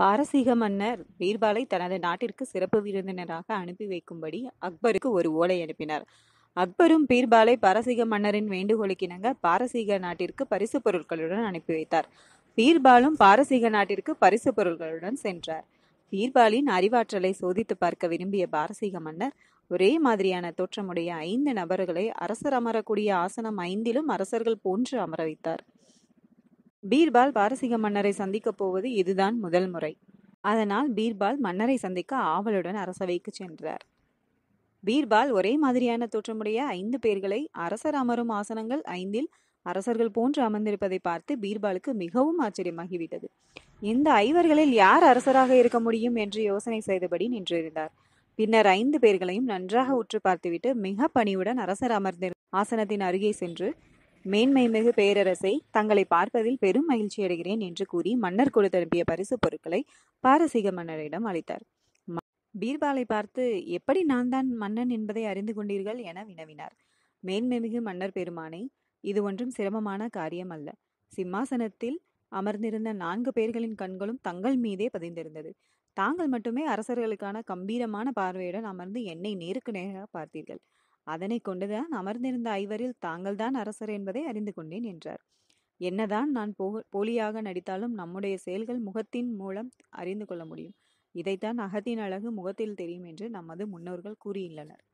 பாரசீக மன்னர் பீர்பாலை தனது நாட்டிற்கு சிறப்பு விருந்தினராக அனுப்பி வைக்கும்படி அக்பருக்கு ஒரு ஓலை அனுப்பினார் அக்பரும் பீர்பாலை பாரசீக மன்னரின் வேண்டுகோளுக்கிணங்க பாரசீக நாட்டிற்கு பரிசு பொருட்களுடன் அனுப்பி வைத்தார் பீர்பாலும் பாரசீக நாட்டிற்கு பரிசு பொருட்களுடன் சென்றார் பீர்பாலின் அறிவாற்றலை சோதித்து பார்க்க விரும்பிய பாரசீக மன்னர் ஒரே மாதிரியான தோற்றமுடைய ஐந்து நபர்களை அரசர் அமரக்கூடிய ஆசனம் ஐந்திலும் அரசர்கள் போன்று அமர வைத்தார் பீர்பால் பாரசீக மன்னரை சந்திக்கப் போவது இதுதான் முதல் முறை அதனால் பீர்பால் மன்னரை சந்திக்க ஆவலுடன் அரசவைக்கு சென்றார் பீர்பால் ஒரே மாதிரியான தோற்றமுடைய ஐந்து பேர்களை அரசர் அமரும் ஆசனங்கள் ஐந்தில் அரசர்கள் போன்று அமர்ந்திருப்பதை பார்த்து பீர்பாலுக்கு மிகவும் ஆச்சரியமாகிவிட்டது இந்த ஐவர்களில் யார் அரசராக இருக்க முடியும் என்று யோசனை செய்தபடி நின்றிருந்தார் பின்னர் ஐந்து பேர்களையும் நன்றாக உற்று பார்த்துவிட்டு மிக பணியுடன் அரசர் அமர்ந்திரு ஆசனத்தின் அருகே சென்று மேன்மைமிகு பேரரசை தங்களை பார்ப்பதில் பெரும் மகிழ்ச்சி அடைகிறேன் என்று கூறி மன்னர் அனுப்பிய பரிசு பொருட்களை பாரசீக மன்னரிடம் அளித்தார் பீர்பாலை பார்த்து எப்படி நான் தான் மன்னன் என்பதை அறிந்து கொண்டீர்கள் என வினவினார் மேன்மைமிகு மன்னர் பெருமானை இது ஒன்றும் சிரமமான காரியம் அல்ல சிம்மாசனத்தில் அமர்ந்திருந்த நான்கு பேர்களின் கண்களும் தங்கள் மீதே பதிந்திருந்தது தாங்கள் மட்டுமே அரசர்களுக்கான கம்பீரமான பார்வையுடன் அமர்ந்து என்னை நேருக்கு நேராக பார்த்தீர்கள் அதனை கொண்டுதான் அமர்ந்திருந்த ஐவரில் தாங்கள்தான் அரசர் என்பதை அறிந்து கொண்டேன் என்றார் என்னதான் நான் போலியாக நடித்தாலும் நம்முடைய செயல்கள் முகத்தின் மூலம் அறிந்து கொள்ள முடியும் இதைத்தான் அகத்தின் அழகு முகத்தில் தெரியும் என்று நமது முன்னோர்கள் கூறியுள்ளனர்